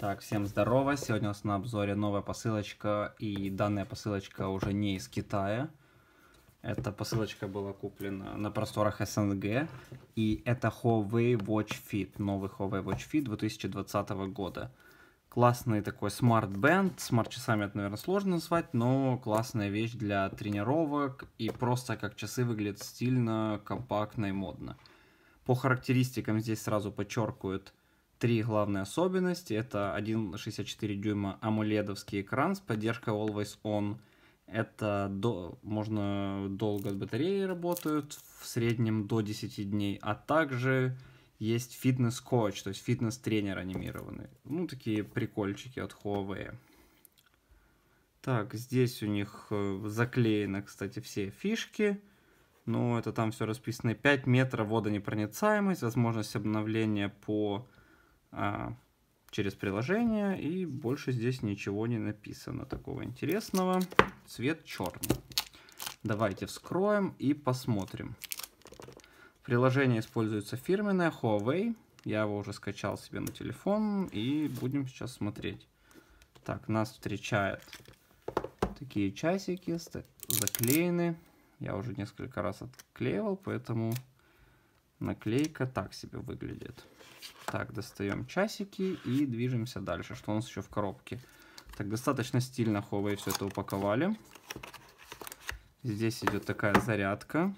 Так, всем здорово. Сегодня у нас на обзоре новая посылочка. И данная посылочка уже не из Китая. Эта посылочка была куплена на просторах СНГ. И это Huawei Watch Fit. Новый Huawei Watch Fit 2020 года. Классный такой смарт-бенд. Смарт-часами это, наверное, сложно назвать, но классная вещь для тренировок. И просто как часы выглядят стильно, компактно и модно. По характеристикам здесь сразу подчеркивают три главные особенности. Это 1,64 дюйма амуледовский экран с поддержкой Always On. Это до, можно долго от батареи работают, в среднем до 10 дней. А также есть фитнес-коуч, то есть фитнес-тренер анимированный. Ну, такие прикольчики от Huawei. Так, здесь у них э, заклеены, кстати, все фишки. Ну, это там все расписано. 5 метров водонепроницаемость, возможность обновления по а, через приложение, и больше здесь ничего не написано такого интересного. Цвет черный. Давайте вскроем и посмотрим. приложение используется фирменное Huawei. Я его уже скачал себе на телефон, и будем сейчас смотреть. Так, нас встречает такие часики, заклеены. Я уже несколько раз отклеивал, поэтому Наклейка так себе выглядит. Так, достаем часики и движемся дальше. Что у нас еще в коробке? Так, достаточно стильно Huawei все это упаковали. Здесь идет такая зарядка.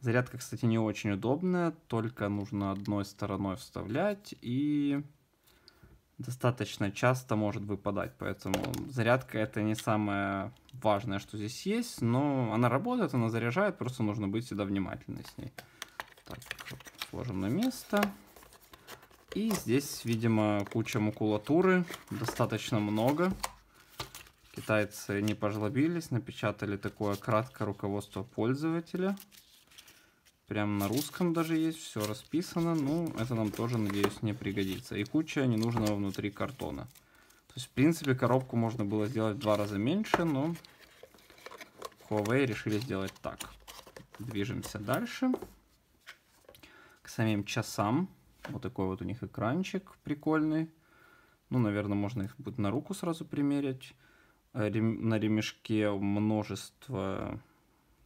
Зарядка, кстати, не очень удобная, только нужно одной стороной вставлять и достаточно часто может выпадать, поэтому зарядка это не самое важное, что здесь есть, но она работает, она заряжает, просто нужно быть всегда внимательны с ней. Так, сложим на место. И здесь, видимо, куча макулатуры, достаточно много. Китайцы не пожлобились, напечатали такое краткое руководство пользователя. Прям на русском даже есть, все расписано. Ну, это нам тоже, надеюсь, не пригодится. И куча ненужного внутри картона. То есть, в принципе, коробку можно было сделать в два раза меньше, но Huawei решили сделать так. Движемся дальше. Дальше самим часам. Вот такой вот у них экранчик прикольный. Ну, наверное, можно их будет на руку сразу примерить. Э, рем... На ремешке множество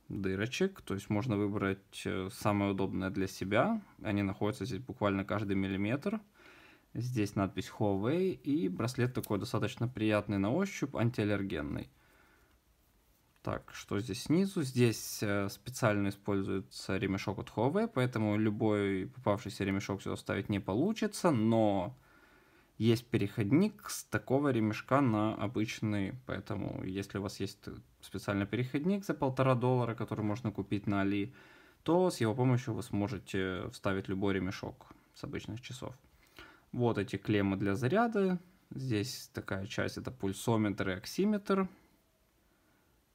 дырочек, то есть можно выбрать э, самое удобное для себя. Они находятся здесь буквально каждый миллиметр. Здесь надпись Huawei и браслет такой достаточно приятный на ощупь, антиаллергенный. Так, что здесь снизу? Здесь э, специально используется ремешок от Huawei, поэтому любой попавшийся ремешок сюда вставить не получится, но есть переходник с такого ремешка на обычный, поэтому если у вас есть специальный переходник за полтора доллара, который можно купить на Али, то с его помощью вы сможете вставить любой ремешок с обычных часов. Вот эти клеммы для заряда. Здесь такая часть это пульсометр и оксиметр.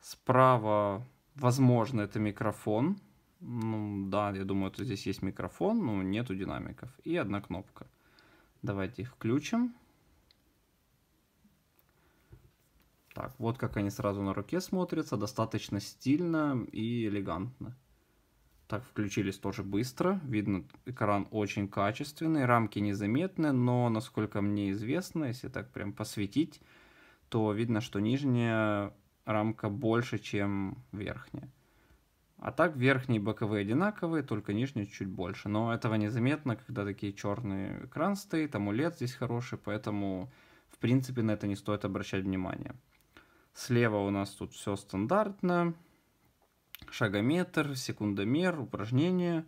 Справа, возможно, это микрофон. Ну, да, я думаю, что здесь есть микрофон, но нету динамиков. И одна кнопка. Давайте их включим. Так, вот как они сразу на руке смотрятся. Достаточно стильно и элегантно. Так, включились тоже быстро. Видно, экран очень качественный, рамки незаметны, но, насколько мне известно, если так прям посветить, то видно, что нижняя рамка больше, чем верхняя. А так верхние и боковые одинаковые, только нижние чуть больше. Но этого незаметно, когда такие черные экран стоит, амулет здесь хороший, поэтому в принципе на это не стоит обращать внимание. Слева у нас тут все стандартно. Шагометр, секундомер, упражнения,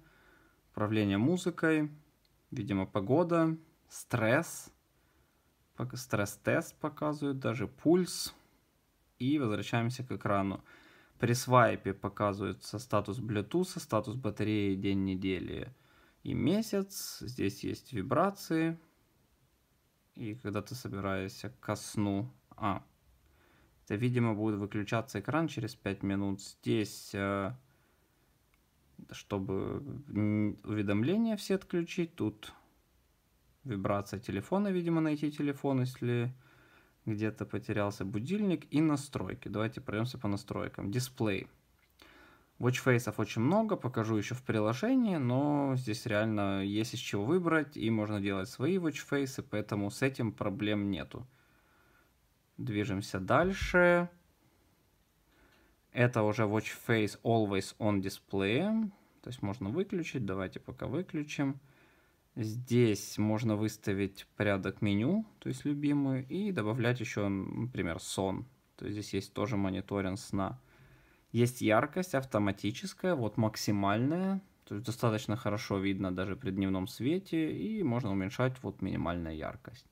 управление музыкой, видимо погода, стресс, стресс-тест показывают, даже пульс, и возвращаемся к экрану. При свайпе показывается статус Bluetooth, статус батареи, день недели и месяц. Здесь есть вибрации. И когда ты собираешься ко сну... А, это, видимо, будет выключаться экран через 5 минут. Здесь, э, чтобы уведомления все отключить, тут вибрация телефона, видимо, найти телефон, если где-то потерялся будильник и настройки. Давайте пройдемся по настройкам. Дисплей. Watchface'ов очень много, покажу еще в приложении, но здесь реально есть из чего выбрать, и можно делать свои watchface'ы, поэтому с этим проблем нету. Движемся дальше. Это уже watchface always on display, то есть можно выключить, давайте пока Выключим. Здесь можно выставить порядок меню, то есть любимую, и добавлять еще, например, сон. То есть здесь есть тоже мониторинг сна. Есть яркость автоматическая, вот максимальная, то есть достаточно хорошо видно даже при дневном свете, и можно уменьшать вот минимальная яркость.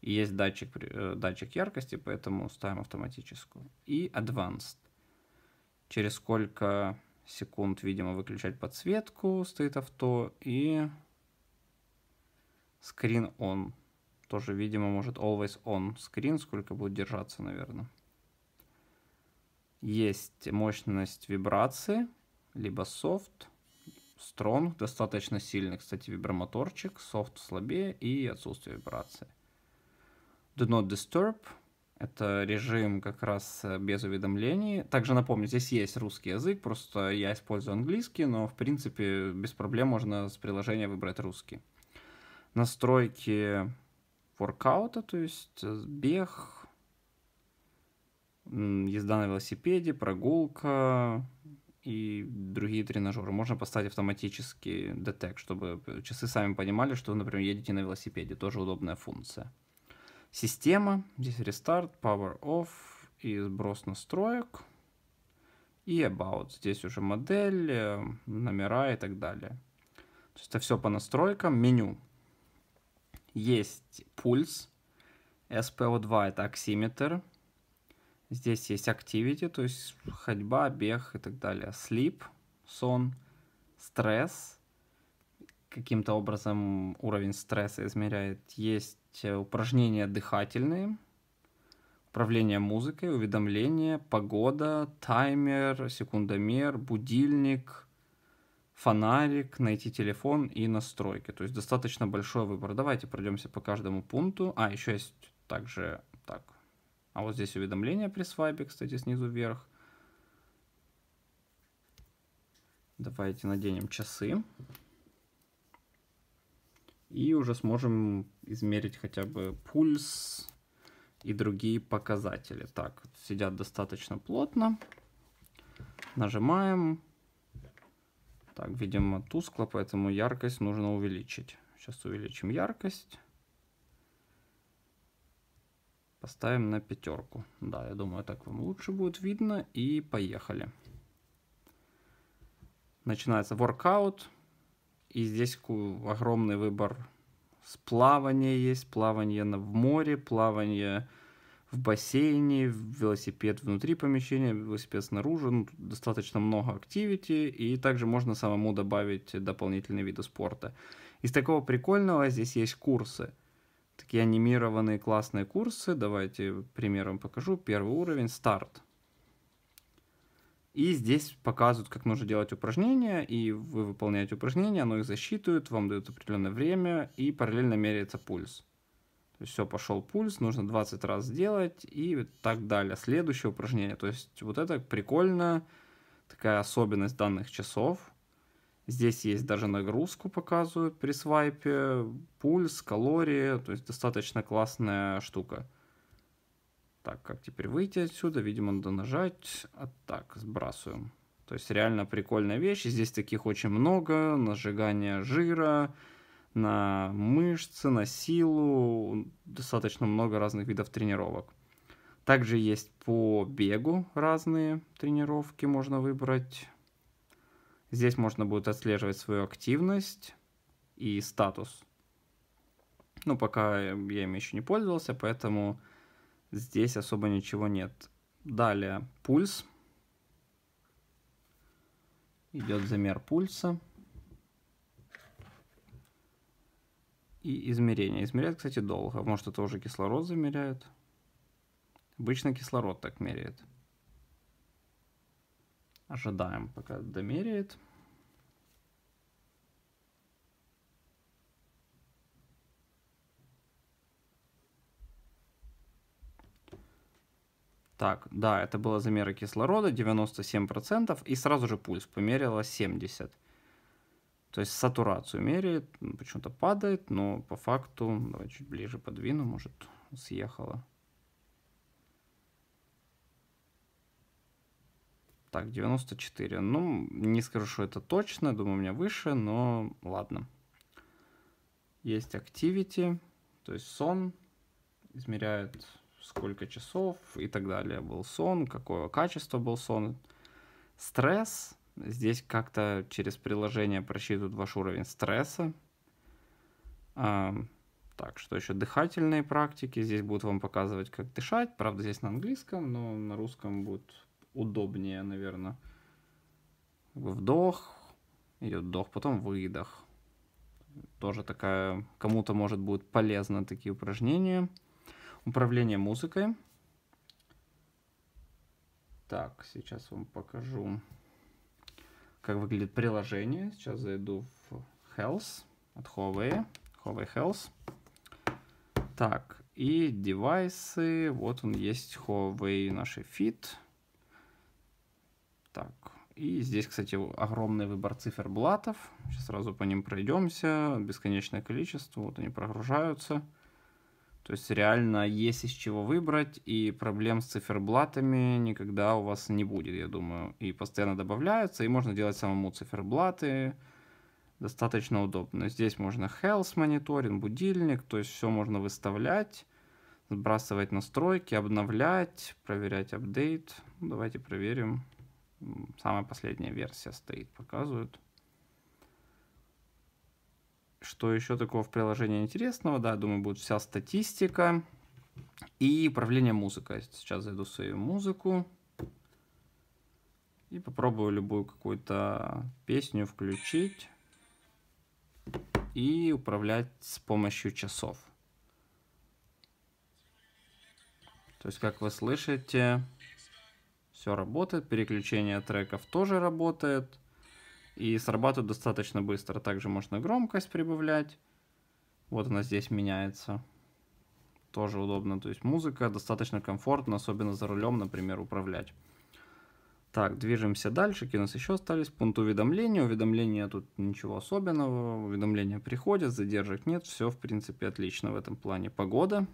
И есть датчик, э, датчик яркости, поэтому ставим автоматическую. И Advanced. Через сколько секунд, видимо, выключать подсветку стоит авто, и Screen on. Тоже, видимо, может always on screen, сколько будет держаться, наверное. Есть мощность вибрации, либо soft, strong, достаточно сильный, кстати, вибромоторчик, soft слабее и отсутствие вибрации. Do not disturb, это режим как раз э, без уведомлений. Также напомню, здесь есть русский язык, просто я использую английский, но в принципе без проблем можно с приложения выбрать русский настройки воркаута, то есть э, бег, езда на велосипеде, прогулка и другие тренажеры. Можно поставить автоматический детект, чтобы часы сами понимали, что вы, например, едете на велосипеде. Тоже удобная функция. Система, здесь рестарт, power off и сброс настроек. И about, здесь уже модель, э, номера и так далее. То есть это все по настройкам. Меню, есть пульс, SPO2 это оксиметр, здесь есть activity, то есть ходьба, бег и так далее, sleep, сон, стресс, каким-то образом уровень стресса измеряет, есть э, упражнения дыхательные, управление музыкой, уведомления, погода, таймер, секундомер, будильник – фонарик, найти телефон и настройки. То есть достаточно большой выбор. Давайте пройдемся по каждому пункту. А, еще есть также так. А вот здесь уведомления при свайпе, кстати, снизу вверх. Давайте наденем часы. И уже сможем измерить хотя бы пульс и другие показатели. Так, сидят достаточно плотно. Нажимаем. Так, видимо, тускло, поэтому яркость нужно увеличить. Сейчас увеличим яркость. Поставим на пятерку. Да, я думаю, так вам лучше будет видно. И поехали. Начинается воркаут. И здесь огромный выбор с плавания есть. Плавание в море, плавание в бассейне, велосипед внутри помещения, велосипед снаружи, ну, достаточно много активити, и также можно самому добавить дополнительные виды спорта. Из такого прикольного здесь есть курсы. Такие анимированные классные курсы. Давайте примером покажу. Первый уровень – старт. И здесь показывают, как нужно делать упражнения, и вы выполняете упражнения, оно их засчитывает, вам дают определенное время, и параллельно меряется пульс все, пошел пульс, нужно 20 раз сделать и так далее. Следующее упражнение. То есть вот это прикольно, такая особенность данных часов. Здесь есть даже нагрузку показывают при свайпе, пульс, калории, то есть достаточно классная штука. Так, как теперь выйти отсюда? Видимо, надо нажать. А так, сбрасываем. То есть реально прикольная вещь. И Здесь таких очень много. Нажигание жира, на мышцы, на силу, достаточно много разных видов тренировок. Также есть по бегу разные тренировки можно выбрать. Здесь можно будет отслеживать свою активность и статус. Ну, пока э, я им еще не пользовался, поэтому здесь особо ничего нет. Далее пульс. Идет замер пульса. и измерение. Измеряют, кстати, долго. Может, это уже кислород замеряют? Обычно кислород так меряет. Ожидаем, пока домеряет. Так, да, это было замеры кислорода, 97%, и сразу же пульс померила 70%. То есть сатурацию меряет, почему-то падает, но по факту, давай чуть ближе подвину, может съехала. Так, 94. Ну, не скажу, что это точно, думаю, у меня выше, но ладно. Есть activity, то есть сон, измеряет сколько часов и так далее был сон, какое качество был сон. Стресс, Здесь как-то через приложение просчитывают ваш уровень стресса. А, так, что еще? Дыхательные практики. Здесь будут вам показывать, как дышать. Правда, здесь на английском, но на русском будет удобнее, наверное. Вдох, идет вдох, потом выдох. Тоже такая, кому-то может будет полезно такие упражнения. Управление музыкой. Так, сейчас вам покажу как выглядит приложение. Сейчас зайду в Health от Huawei. Huawei Health. Так, и девайсы. Вот он есть Huawei наши Fit. Так, и здесь, кстати, огромный выбор циферблатов. Сейчас сразу по ним пройдемся. Бесконечное количество. Вот они прогружаются. То есть реально есть из чего выбрать, и проблем с циферблатами никогда у вас не будет, я думаю. И постоянно добавляются, и можно делать самому циферблаты. Достаточно удобно. Здесь можно health мониторинг, будильник, то есть все можно выставлять, сбрасывать настройки, обновлять, проверять апдейт. Ну, давайте проверим. Самая последняя версия стоит, показывают. Что еще такого в приложении интересного? Да, думаю, будет вся статистика и управление музыкой. Сейчас зайду в свою музыку и попробую любую какую-то песню включить и управлять с помощью часов. То есть, как вы слышите, все работает, переключение треков тоже работает – и срабатывают достаточно быстро. Также можно громкость прибавлять. Вот она здесь меняется. Тоже удобно. То есть музыка достаточно комфортно, особенно за рулем, например, управлять. Так, движемся дальше. Какие у нас еще остались? Пункт уведомления. Уведомления тут ничего особенного. Уведомления приходят, задержек нет. Все, в принципе, отлично в этом плане. Погода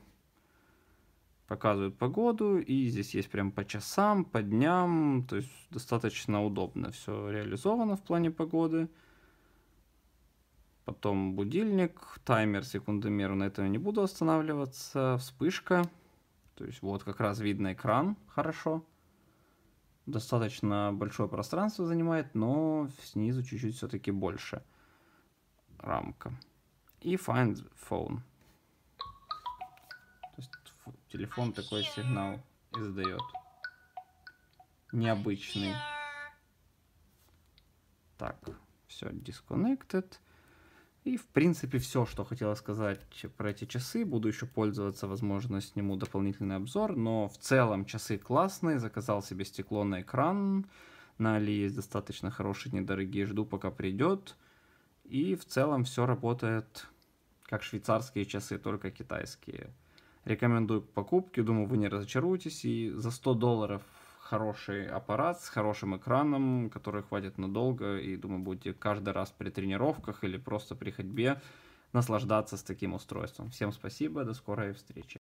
показывают погоду, и здесь есть прям по часам, по дням, то есть достаточно удобно все реализовано в плане погоды. Потом будильник, таймер, секундомер, на этом я не буду останавливаться, вспышка, то есть вот как раз видно экран хорошо, достаточно большое пространство занимает, но снизу чуть-чуть все-таки больше рамка. И Find Phone. Телефон а такой сигнал издает. Необычный. Так, все, disconnected. И, в принципе, все, что хотела сказать про эти часы. Буду еще пользоваться, возможно, сниму дополнительный обзор. Но в целом часы классные. Заказал себе стекло на экран. На Али есть достаточно хорошие, недорогие. Жду, пока придет. И в целом все работает как швейцарские часы, только китайские. Рекомендую к покупке, думаю, вы не разочаруетесь. И за 100 долларов хороший аппарат с хорошим экраном, который хватит надолго, и, думаю, будете каждый раз при тренировках или просто при ходьбе наслаждаться с таким устройством. Всем спасибо, до скорой встречи.